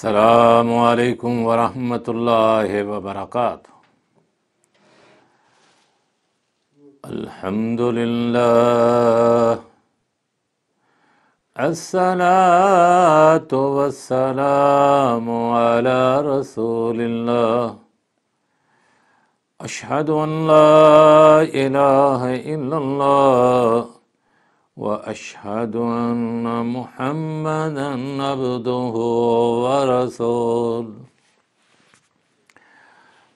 السلام عليكم ورحمة الله وبركاته الحمد لله الصلاة والسلام على رسول الله أشهد أن لا إله إلا الله واشهد ان محمدا عبده ورسوله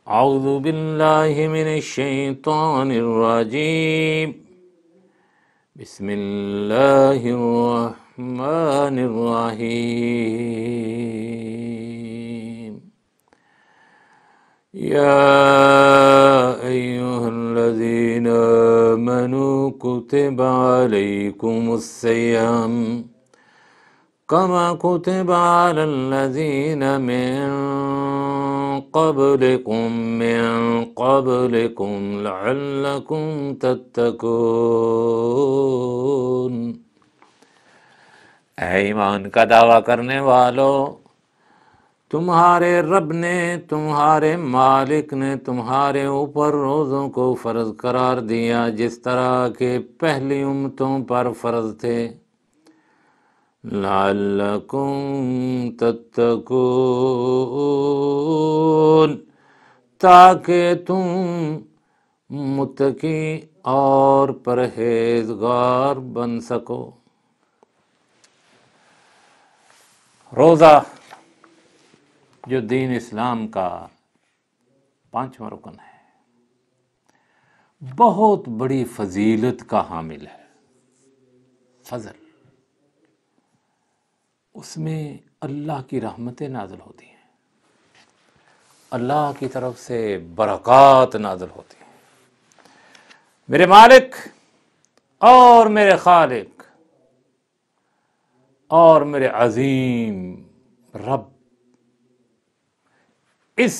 اعوذ بالله من الشيطان الرجيم بسم الله الرحمن الرحيم يا أيها الذين آمنوا كتب عليكم الصيام كما كتب على الذين من قبلكم من قبلكم لعلكم تتقون إيمان کا دعویٰ کرنے والوں تمہارے رب نے تمہارے مالک نے تمہارے اوپر روزوں کو فرض قرار دیا جس طرح کے پہلی امتوں پر فرض تھے لعلکم تتکون تاکہ تم متقی اور پرہیزگار بن سکو روزہ جو دین اسلام کا پانچواں رکن ہے بہت بڑی فضیلت کا حامل ہے فضل اس میں اللہ کی رحمتیں نازل ہوتی ہیں اللہ کی طرف سے برکات نازل ہوتی ہیں میرے مالک اور میرے خالق اور میرے عظیم رب اس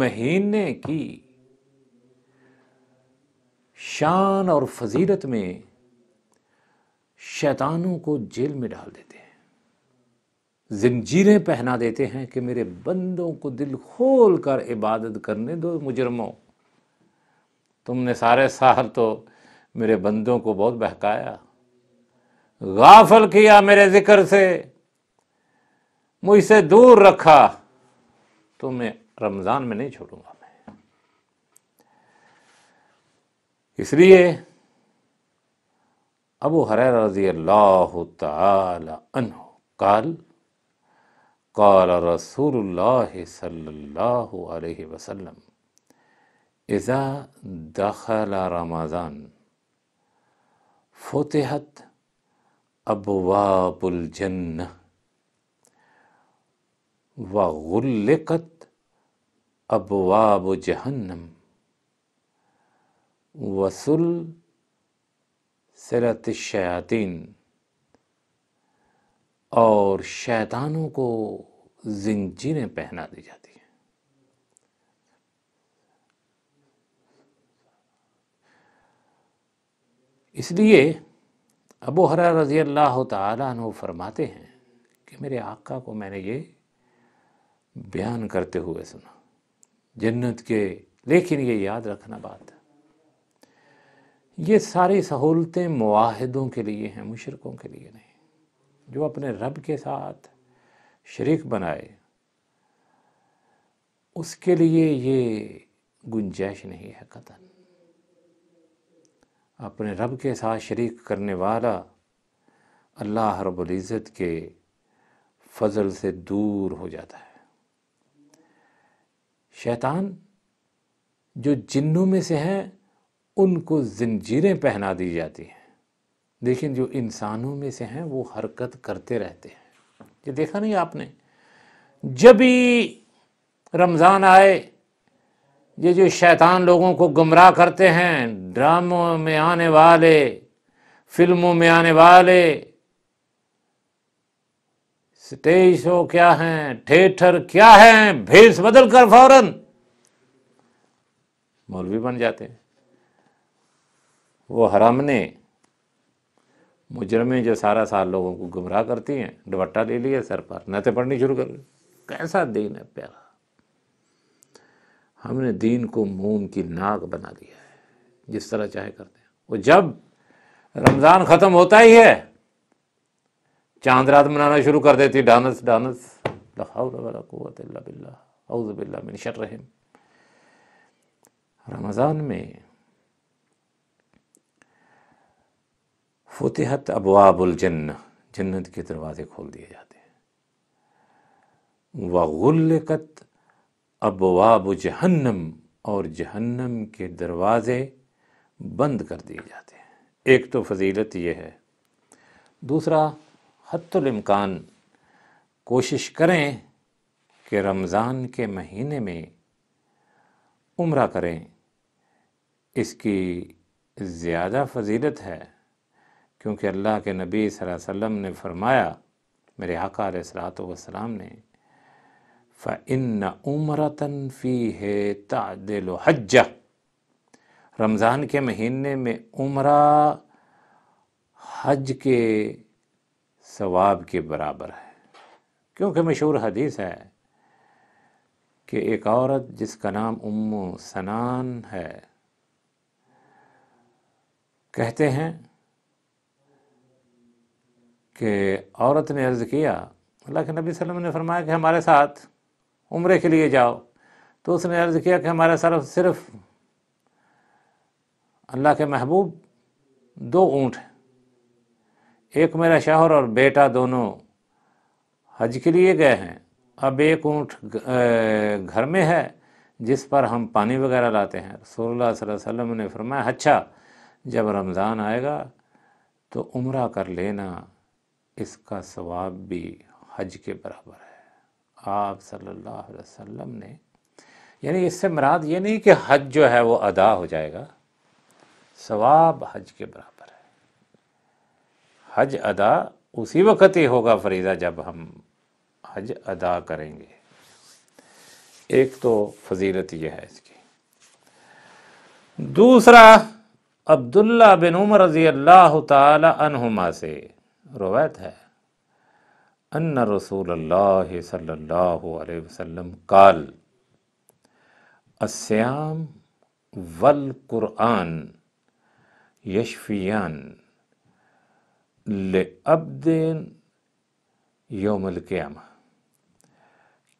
مہینے کی شان اور فضیرت میں شیطانوں کو جیل میں ڈال دیتے ہیں زنجیریں پہنا دیتے ہیں کہ میرے بندوں کو دل کھول کر عبادت کرنے دو مجرموں تم نے سارے سال تو میرے بندوں کو بہت بہکایا غافل کیا میرے ذکر سے مجھ سے دور رکھا تو میں رمضان میں نہیں چھوڑوں گا میں اس لیے ابو حریر رضی اللہ تعالی عنہ قال قال رسول اللہ صلی اللہ علیہ وسلم اذا دخل رمضان فتحت ابواب الجنہ وغت اب واب جہنم وسل سرت شیاطین اور شیطانوں کو زنجیریں پہنا دی جاتی ہیں اس لیے ابو حرا رضی اللہ تعالیٰ عنہ فرماتے ہیں کہ میرے آقا کو میں نے یہ بیان کرتے ہوئے سنا جنت کے لیکن یہ یاد رکھنا بات ہے یہ ساری سہولتیں معاہدوں کے لیے ہیں مشرقوں کے لیے نہیں جو اپنے رب کے ساتھ شریک بنائے اس کے لیے یہ گنجائش نہیں ہے قطن اپنے رب کے ساتھ شریک کرنے والا اللہ رب العزت کے فضل سے دور ہو جاتا ہے شیطان جو جنوں میں سے ہیں ان کو زنجیریں پہنا دی جاتی ہیں لیکن جو انسانوں میں سے ہیں وہ حرکت کرتے رہتے ہیں یہ دیکھا نہیں آپ نے جب ہی رمضان آئے یہ جو شیطان لوگوں کو گمراہ کرتے ہیں ڈراموں میں آنے والے فلموں میں آنے والے سٹیج کیا کیا ہیں ہیں بھیس بدل کر فورن مولوی بن جاتے ہیں وہ نے مجرمیں جو سارا سال لوگوں کو گمراہ کرتی ہیں ڈوٹا لے لیے سر پر نہ پڑھنی شروع کر کیسا دین ہے پیارا ہم نے دین کو مون کی ناک بنا دیا ہے جس طرح چاہے کرتے ہیں وہ جب رمضان ختم ہوتا ہی ہے چاند رات منانا شروع کر دیتی ڈانس ڈانس قوت باللہ باللہ من رمضان میں فتحت ابواب جنت کے دروازے کھول دیے جاتے وغلقت ابواب جہنم اور جہنم کے دروازے بند کر دیے جاتے ہیں ایک تو فضیلت یہ ہے دوسرا حت الامکان کوشش کریں کہ رمضان کے مہینے میں عمرہ کریں اس کی زیادہ فضیلت ہے کیونکہ اللہ کے نبی صلی اللہ علیہ وسلم نے فرمایا میرے علیہ اسرات وسلام نے فَإِنَّ عُمْرَةً فِيهِ تَعْدِلُ حَجَّ رمضان کے مہینے میں عمرہ حج کے ثواب کے برابر ہے کیونکہ مشہور حدیث ہے کہ ایک عورت جس کا نام ام سنان ہے کہتے ہیں کہ عورت نے عرض کیا اللہ کے نبی صلی اللہ علیہ وسلم نے فرمایا کہ ہمارے ساتھ عمرے کے لیے جاؤ تو اس نے عرض کیا کہ ہمارے صرف صرف اللہ کے محبوب دو اونٹ ہیں ایک میرا شوہر اور بیٹا دونوں حج کے لیے گئے ہیں اب ایک اونٹ گھر میں ہے جس پر ہم پانی وغیرہ لاتے ہیں رسول اللہ صلی اللہ علیہ وسلم نے فرمایا اچھا جب رمضان آئے گا تو عمرہ کر لینا اس کا ثواب بھی حج کے برابر ہے آپ صلی اللہ علیہ وسلم نے یعنی اس سے مراد یہ نہیں کہ حج جو ہے وہ ادا ہو جائے گا ثواب حج کے برابر حج ادا اسی وقت ہی ہوگا فریضہ جب ہم حج ادا کریں گے ایک تو فضیلت یہ ہے اس کی دوسرا عبداللہ بن عمر رضی اللہ تعالی عنہما سے روایت ہے ان رسول اللہ صلی اللہ علیہ وسلم کال یشفیان لبدین یوم القیامہ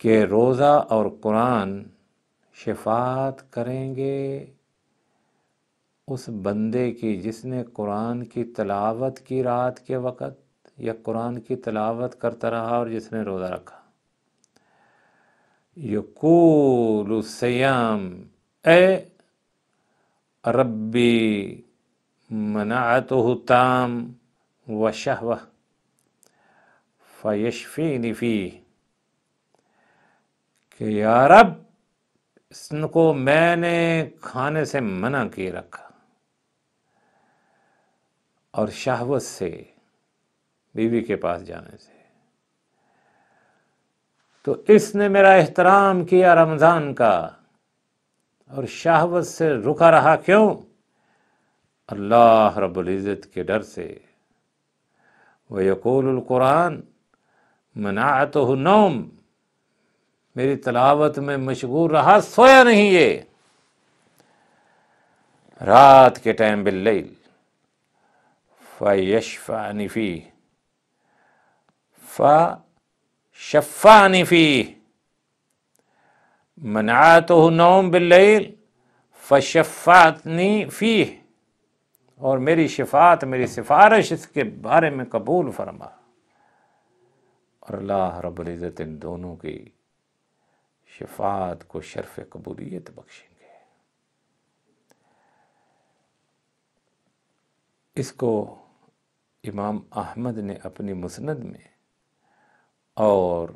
کہ روزہ اور قرآن شفاعت کریں گے اس بندے کی جس نے قرآن کی تلاوت کی رات کے وقت یا قرآن کی تلاوت کرتا رہا اور جس نے روزہ رکھا یقول سیام اے منعتہ تام شاہ فیشفی نفی کہ یا رب اس کو میں نے کھانے سے منع کی رکھا اور شہوت سے بیوی کے پاس جانے سے تو اس نے میرا احترام کیا رمضان کا اور شہوت سے رکا رہا کیوں اللہ رب العزت کے ڈر سے یقول القرآن مَنَعَتُهُ تو میری تلاوت میں مشغور رہا سویا نہیں یہ رات کے ٹائم باللیل فی فِي نفی فِي مَنَعَتُهُ نوم بل ف شفا اور میری شفاعت میری سفارش اس کے بارے میں قبول فرما اور اللہ رب العزت ان دونوں کی شفاعت کو شرف قبولیت بخشیں گے اس کو امام احمد نے اپنی مسند میں اور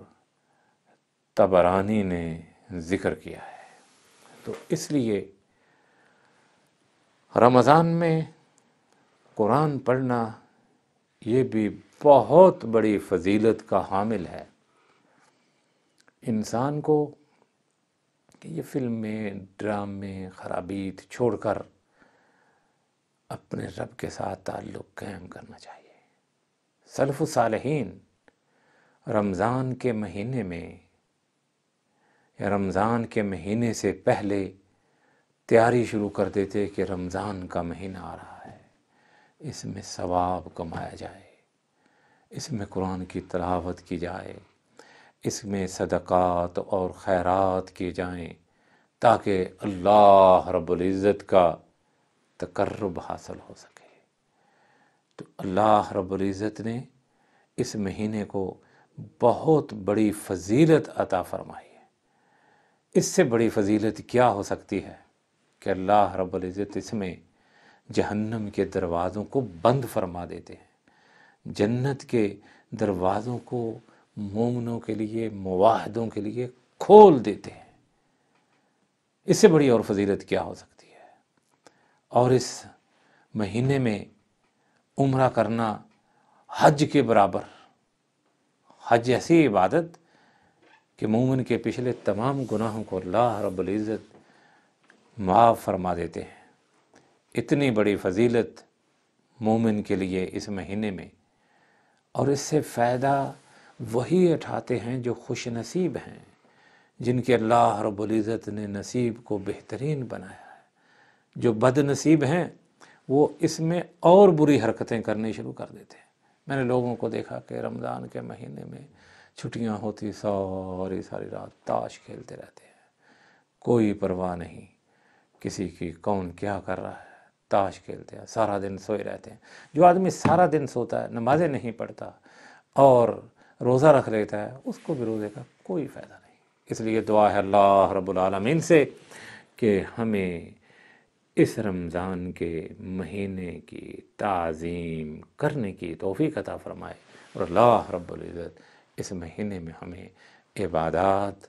تبرانی نے ذکر کیا ہے تو اس لیے رمضان میں قرآن پڑھنا یہ بھی بہت بڑی فضیلت کا حامل ہے انسان کو کہ یہ فلم میں ڈرامے خرابیت چھوڑ کر اپنے رب کے ساتھ تعلق قائم کرنا چاہیے سلف صالحین رمضان کے مہینے میں یا رمضان کے مہینے سے پہلے تیاری شروع کر دیتے کہ رمضان کا مہینہ آ رہا ہے اس میں ثواب کمایا جائے اس میں قرآن کی تلاوت کی جائے اس میں صدقات اور خیرات کی جائیں تاکہ اللہ رب العزت کا تقرب حاصل ہو سکے تو اللہ رب العزت نے اس مہینے کو بہت بڑی فضیلت عطا فرمائی ہے اس سے بڑی فضیلت کیا ہو سکتی ہے کہ اللہ رب العزت اس میں جہنم کے دروازوں کو بند فرما دیتے ہیں جنت کے دروازوں کو مومنوں کے لیے مواحدوں کے لیے کھول دیتے ہیں اس سے بڑی اور فضیلت کیا ہو سکتی ہے اور اس مہینے میں عمرہ کرنا حج کے برابر حج ایسی عبادت کہ مومن کے پچھلے تمام گناہوں کو اللہ رب العزت معاف فرما دیتے ہیں اتنی بڑی فضیلت مومن کے لیے اس مہینے میں اور اس سے فائدہ وہی اٹھاتے ہیں جو خوش نصیب ہیں جن کے اللہ رب العزت نے نصیب کو بہترین بنایا ہے جو بد نصیب ہیں وہ اس میں اور بری حرکتیں کرنی شروع کر دیتے ہیں میں نے لوگوں کو دیکھا کہ رمضان کے مہینے میں چھٹیاں ہوتی ساری ساری رات تاش کھیلتے رہتے ہیں کوئی پرواہ نہیں کسی کی کون کیا کر رہا ہے تاش کھیلتے ہیں سارا دن سوئے رہتے ہیں جو آدمی سارا دن سوتا ہے نمازیں نہیں پڑھتا اور روزہ رکھ لیتا ہے اس کو بھی روزے کا کوئی فائدہ نہیں اس لیے دعا ہے اللہ رب العالمین سے کہ ہمیں اس رمضان کے مہینے کی تعظیم کرنے کی توفیق عطا فرمائے اور اللہ رب العزت اس مہینے میں ہمیں عبادات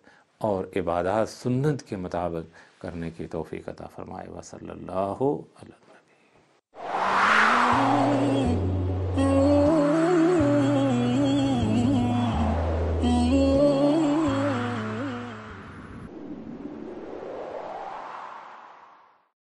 اور عبادات سنت کے مطابق کرنے کی توفیق عطا فرمائے وصلی اللہ علیہ Oh.